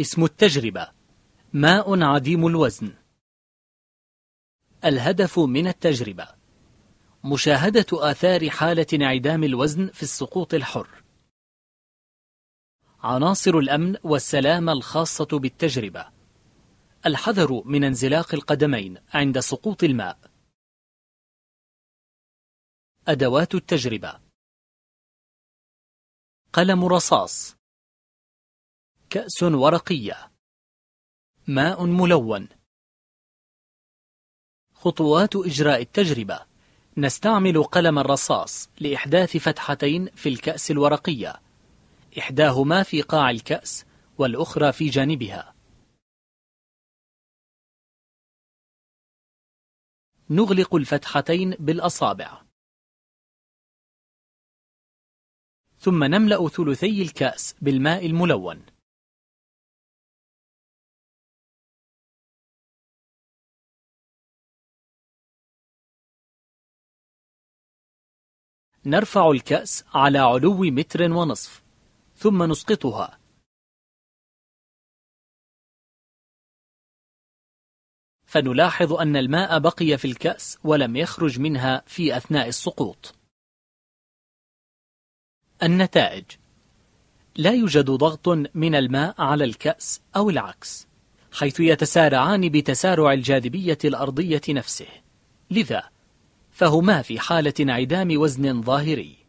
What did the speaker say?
اسم التجربة ماء عديم الوزن الهدف من التجربة مشاهدة آثار حالة انعدام الوزن في السقوط الحر عناصر الأمن والسلامة الخاصة بالتجربة الحذر من انزلاق القدمين عند سقوط الماء أدوات التجربة قلم رصاص كأس ورقية ماء ملون خطوات إجراء التجربة نستعمل قلم الرصاص لإحداث فتحتين في الكأس الورقية إحداهما في قاع الكأس والأخرى في جانبها نغلق الفتحتين بالأصابع ثم نملأ ثلثي الكأس بالماء الملون نرفع الكأس على علو متر ونصف ثم نسقطها فنلاحظ أن الماء بقي في الكأس ولم يخرج منها في أثناء السقوط النتائج لا يوجد ضغط من الماء على الكأس أو العكس حيث يتسارعان بتسارع الجاذبية الأرضية نفسه لذا فهما في حالة انعدام وزن ظاهري